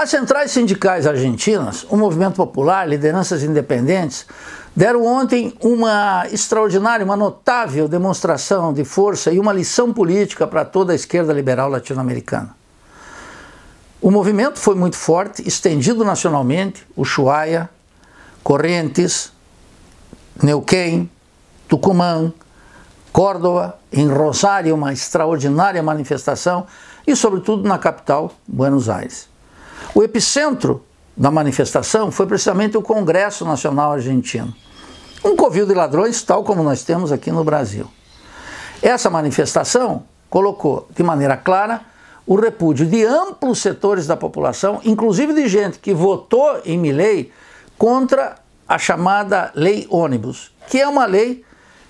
As centrais sindicais argentinas, o movimento popular, lideranças independentes, deram ontem uma extraordinária, uma notável demonstração de força e uma lição política para toda a esquerda liberal latino-americana. O movimento foi muito forte, estendido nacionalmente, Ushuaia, Correntes, Neuquén, Tucumã, Córdoba, em Rosário, uma extraordinária manifestação e, sobretudo, na capital, Buenos Aires. O epicentro da manifestação foi precisamente o Congresso Nacional Argentino. Um covil de ladrões, tal como nós temos aqui no Brasil. Essa manifestação colocou de maneira clara o repúdio de amplos setores da população, inclusive de gente que votou em Milley contra a chamada Lei Ônibus, que é uma lei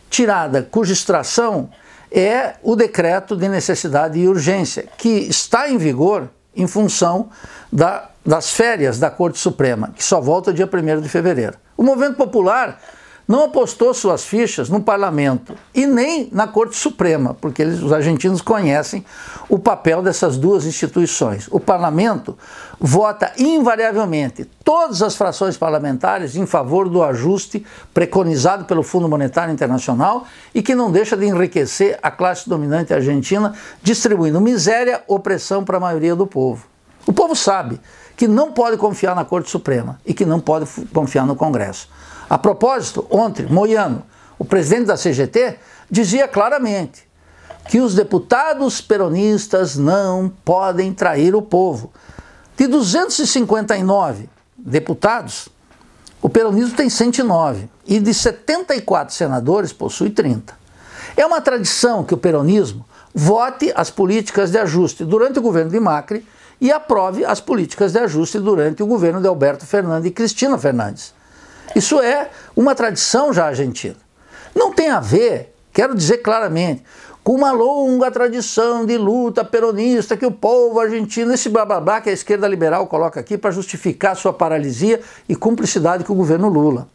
tirada cuja extração é o decreto de necessidade e urgência, que está em vigor em função da, das férias da Corte Suprema, que só volta dia 1 de fevereiro. O movimento popular não apostou suas fichas no parlamento e nem na Corte Suprema, porque eles, os argentinos conhecem o papel dessas duas instituições. O parlamento vota invariavelmente todas as frações parlamentares em favor do ajuste preconizado pelo Fundo Monetário Internacional e que não deixa de enriquecer a classe dominante argentina, distribuindo miséria, opressão para a maioria do povo. O povo sabe que não pode confiar na Corte Suprema e que não pode confiar no Congresso. A propósito, ontem, Moiano, o presidente da CGT, dizia claramente que os deputados peronistas não podem trair o povo. De 259 deputados, o peronismo tem 109 e de 74 senadores possui 30. É uma tradição que o peronismo vote as políticas de ajuste durante o governo de Macri e aprove as políticas de ajuste durante o governo de Alberto Fernandes e Cristina Fernandes. Isso é uma tradição já argentina. Não tem a ver, quero dizer claramente, com uma longa tradição de luta peronista que o povo argentino, esse blá blá blá que a esquerda liberal coloca aqui para justificar sua paralisia e cumplicidade com o governo Lula.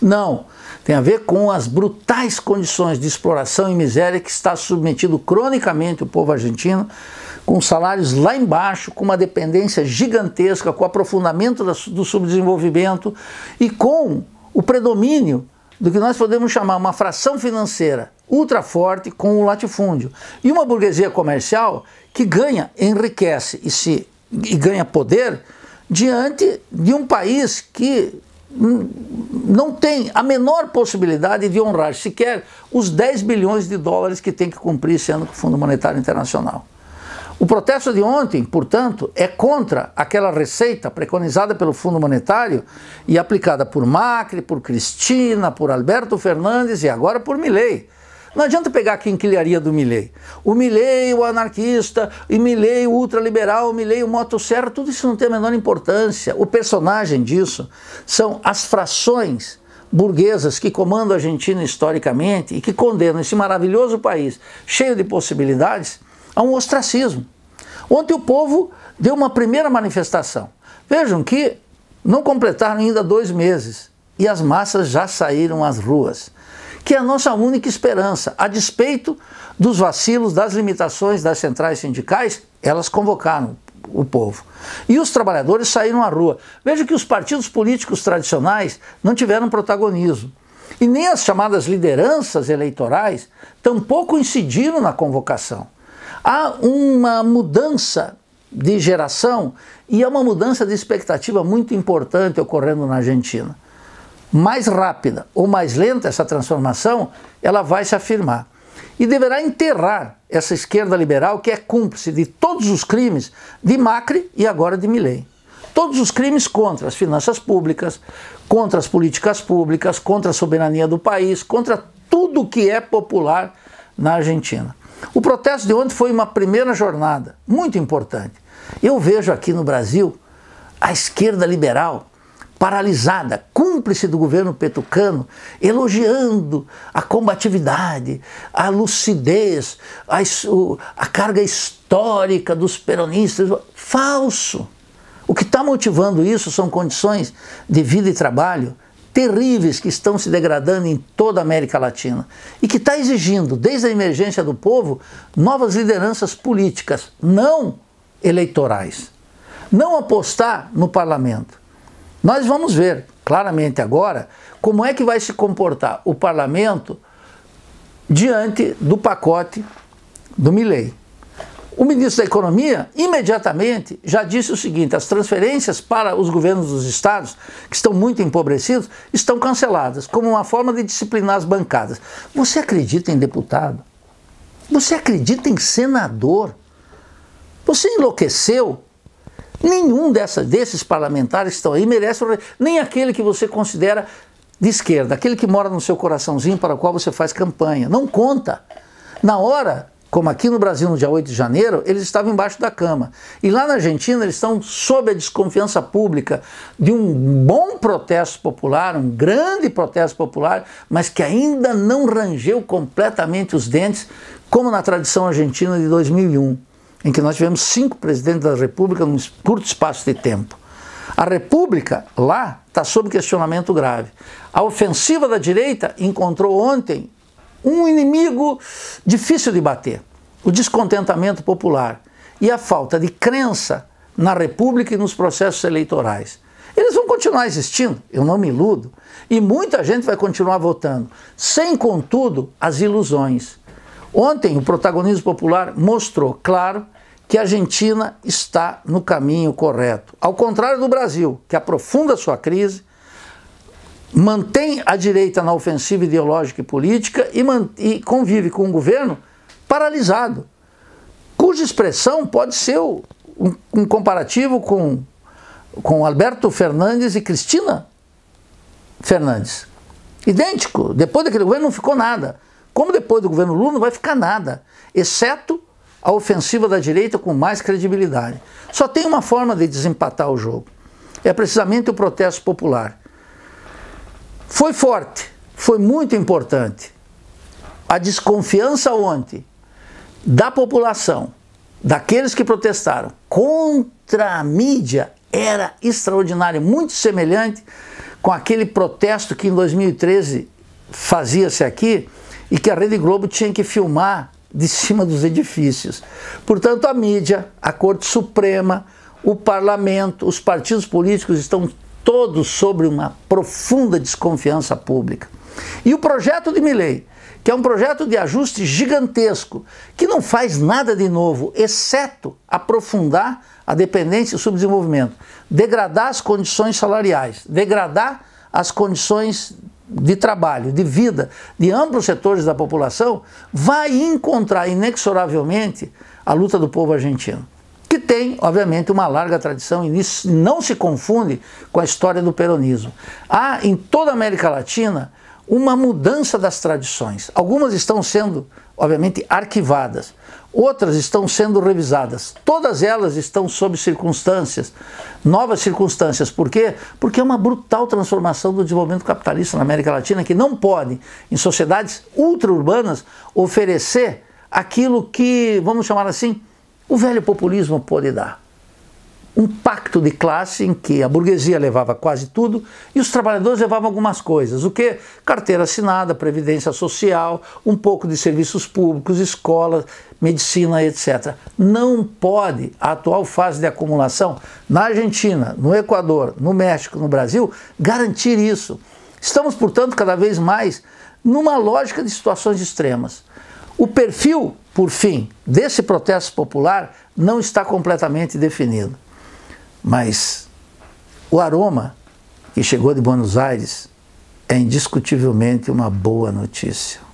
Não, tem a ver com as brutais condições de exploração e miséria que está submetido cronicamente o povo argentino com salários lá embaixo, com uma dependência gigantesca, com o aprofundamento do subdesenvolvimento e com o predomínio do que nós podemos chamar uma fração financeira ultra forte com o latifúndio. E uma burguesia comercial que ganha, enriquece e, se, e ganha poder diante de um país que não tem a menor possibilidade de honrar sequer os 10 bilhões de dólares que tem que cumprir sendo o Fundo Monetário Internacional. O protesto de ontem, portanto, é contra aquela receita preconizada pelo Fundo Monetário e aplicada por Macri, por Cristina, por Alberto Fernandes e agora por Milei. Não adianta pegar a quinquilharia do Milley. O Milley, o anarquista, o Milley, o ultraliberal, o Milley, o motosserra, tudo isso não tem a menor importância. O personagem disso são as frações burguesas que comandam a Argentina historicamente e que condenam esse maravilhoso país cheio de possibilidades a um ostracismo. Ontem o povo deu uma primeira manifestação. Vejam que não completaram ainda dois meses e as massas já saíram às ruas, que é a nossa única esperança. A despeito dos vacilos, das limitações das centrais sindicais, elas convocaram o povo. E os trabalhadores saíram à rua. Veja que os partidos políticos tradicionais não tiveram protagonismo. E nem as chamadas lideranças eleitorais tampouco incidiram na convocação. Há uma mudança de geração e é uma mudança de expectativa muito importante ocorrendo na Argentina. Mais rápida ou mais lenta essa transformação, ela vai se afirmar. E deverá enterrar essa esquerda liberal que é cúmplice de todos os crimes de Macri e agora de Milley. Todos os crimes contra as finanças públicas, contra as políticas públicas, contra a soberania do país, contra tudo que é popular na Argentina. O protesto de ontem foi uma primeira jornada, muito importante. Eu vejo aqui no Brasil a esquerda liberal paralisada, cúmplice do governo petucano, elogiando a combatividade, a lucidez, a, a carga histórica dos peronistas. Falso! O que está motivando isso são condições de vida e trabalho terríveis que estão se degradando em toda a América Latina e que está exigindo, desde a emergência do povo, novas lideranças políticas, não eleitorais. Não apostar no parlamento. Nós vamos ver claramente agora como é que vai se comportar o parlamento diante do pacote do Milley. O ministro da Economia imediatamente já disse o seguinte: as transferências para os governos dos estados, que estão muito empobrecidos, estão canceladas, como uma forma de disciplinar as bancadas. Você acredita em deputado? Você acredita em senador? Você enlouqueceu? Nenhum dessa, desses parlamentares que estão aí merece, nem aquele que você considera de esquerda, aquele que mora no seu coraçãozinho para o qual você faz campanha. Não conta. Na hora como aqui no Brasil no dia 8 de janeiro, eles estavam embaixo da cama. E lá na Argentina eles estão sob a desconfiança pública de um bom protesto popular, um grande protesto popular, mas que ainda não rangeu completamente os dentes, como na tradição argentina de 2001, em que nós tivemos cinco presidentes da República num curto espaço de tempo. A República, lá, está sob questionamento grave. A ofensiva da direita encontrou ontem um inimigo difícil de bater: o descontentamento popular e a falta de crença na República e nos processos eleitorais. Eles vão continuar existindo, eu não me iludo, e muita gente vai continuar votando, sem contudo as ilusões. Ontem o protagonismo popular mostrou, claro, que a Argentina está no caminho correto. Ao contrário do Brasil, que aprofunda sua crise, mantém a direita na ofensiva ideológica e política e, e convive com um governo paralisado, cuja expressão pode ser um, um, comparativo com, com Alberto Fernandes e Cristina Fernandes. Idêntico. Depois daquele governo não ficou nada. Como depois do governo Lula não vai ficar nada, exceto a ofensiva da direita com mais credibilidade. Só tem uma forma de desempatar o jogo. É precisamente o protesto popular. Foi forte, foi muito importante. A desconfiança ontem da população, daqueles que protestaram contra a mídia era extraordinária, muito semelhante com aquele protesto que em 2013 fazia-se aqui e que a Rede Globo tinha que filmar de cima dos edifícios. Portanto, a mídia, a Corte Suprema, o parlamento, os partidos políticos estão todos sobre uma profunda desconfiança pública. E o projeto de Milley, que é um projeto de ajuste gigantesco, que não faz nada de novo, exceto aprofundar a dependência e o subdesenvolvimento, degradar as condições salariais, degradar as condições de trabalho, de vida de amplos setores da população, vai encontrar inexoravelmente a luta do povo argentino que tem, obviamente, uma larga tradição e isso não se confunde com a história do peronismo. Há em toda a América Latina uma mudança das tradições. Algumas estão sendo, obviamente, arquivadas, outras estão sendo revisadas. Todas elas estão sob circunstâncias, novas circunstâncias. Por quê? Porque é uma brutal transformação do desenvolvimento capitalista na América Latina que não pode, em sociedades ultra urbanas oferecer aquilo que, vamos chamar assim, o velho populismo pôde dar. Um pacto de classe em que a burguesia levava quase tudo e os trabalhadores levavam algumas coisas. O que? Carteira assinada, previdência social, um pouco de serviços públicos, escola, medicina, etc. Não pode a atual fase de acumulação na Argentina, no Equador, no México, no Brasil garantir isso. Estamos, portanto, cada vez mais numa lógica de situações extremas. O perfil, por fim, desse protesto popular não está completamente definido, mas o aroma que chegou de Buenos Aires é indiscutivelmente uma boa notícia.